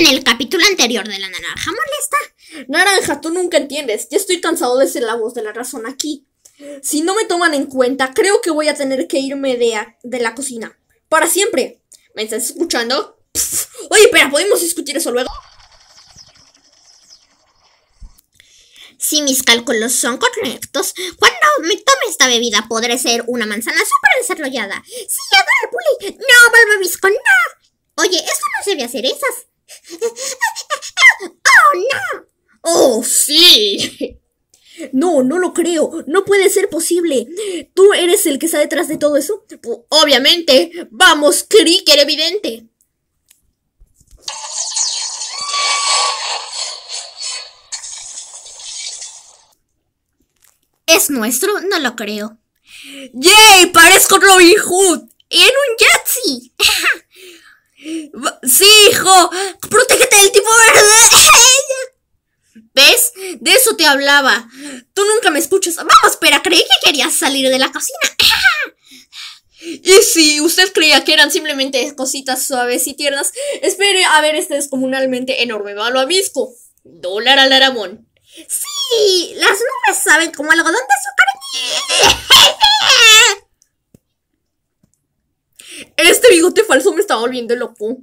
en el capítulo anterior de la naranja molesta. Naranja, tú nunca entiendes. Ya estoy cansado de ser la voz de la razón aquí. Si no me toman en cuenta, creo que voy a tener que irme de, la cocina. Para siempre. ¿Me estás escuchando? Oye, espera, ¿podemos discutir eso luego? Si mis cálculos son correctos, cuando me tome esta bebida podré ser una manzana súper desarrollada. Sí, el puli. No, con no. Oye, esto no se ve a cerezas. ¡Oh, no! ¡Oh, sí! No, no lo creo. No puede ser posible. ¿Tú eres el que está detrás de todo eso? obviamente. Vamos, era evidente. ¿Es nuestro? No lo creo. ¡Yay! ¡Parezco Robin Hood! ¡En un ¡Ja! ¡Hijo! ¡Protégete del tipo verde! ¿Ves? De eso te hablaba. Tú nunca me escuchas. Vamos, espera, creí que querías salir de la cocina. Y si usted creía que eran simplemente cositas suaves y tiernas, espere a ver este descomunalmente enorme malo abisco. Dólar al aramón. Sí, las nubes saben como algodón de azúcar. este bigote falso me está volviendo loco.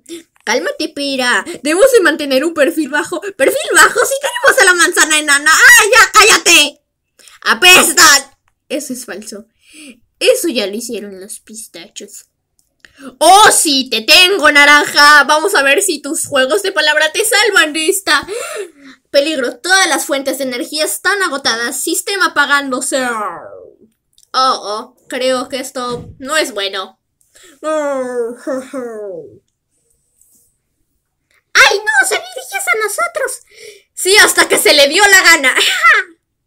Cálmate, pira Debemos de mantener un perfil bajo. ¿Perfil bajo? Si tenemos a la manzana enana. ¡Ah, ya! ¡Cállate! ¡Apesta! Eso es falso. Eso ya lo hicieron los pistachos. ¡Oh, sí! ¡Te tengo, naranja! Vamos a ver si tus juegos de palabra te salvan de esta. Peligro. Todas las fuentes de energía están agotadas. Sistema apagándose. Oh, oh. Creo que esto no es bueno. ¡Ay, no! ¡Se diriges a nosotros! Sí, hasta que se le dio la gana.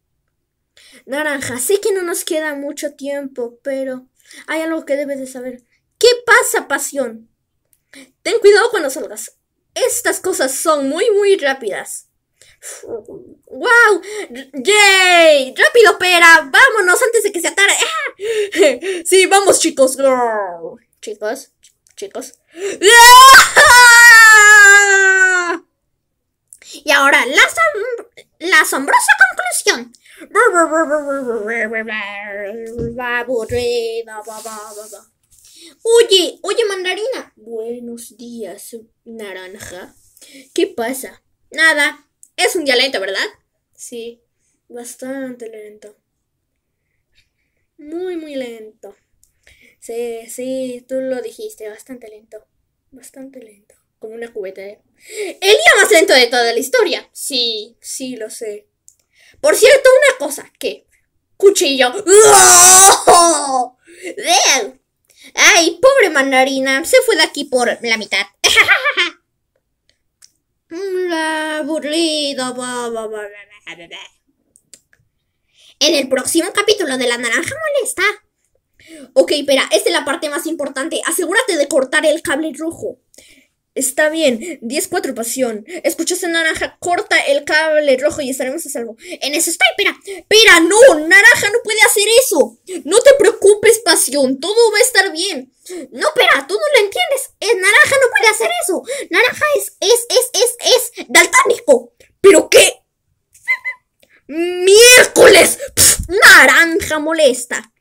Naranja, sé que no nos queda mucho tiempo, pero hay algo que debes de saber. ¿Qué pasa, pasión? Ten cuidado cuando salgas. Estas cosas son muy, muy rápidas. ¡Wow! ¡Yay! ¡Rápido, pera! ¡Vámonos antes de que se atare! Sí, vamos, chicos. Chicos, chicos. Y ahora, la, la asombrosa conclusión. Oye, oye, mandarina. Buenos días, naranja. ¿Qué pasa? Nada, es un día lento, ¿verdad? Sí, bastante lento. Muy, muy lento. Sí, sí, tú lo dijiste, bastante lento. Bastante lento. Como una cubeta. ¿eh? El día más lento de toda la historia. Sí, sí, lo sé. Por cierto, una cosa, ¿Qué? Cuchillo. ¡Ay, pobre mandarina! Se fue de aquí por la mitad. en el próximo capítulo de la naranja molesta. Ok, espera, esta es la parte más importante. Asegúrate de cortar el cable rojo. Está bien, 10-4 pasión. Escuchaste naranja, corta el cable rojo y estaremos a salvo. En eso está. espera, espera, no, naranja no puede hacer eso. No te preocupes, pasión, todo va a estar bien. No, espera, tú no lo entiendes. naranja no puede hacer eso. Naranja es, es, es ¿Pero qué? ¡Miércoles! ¡Naranja molesta!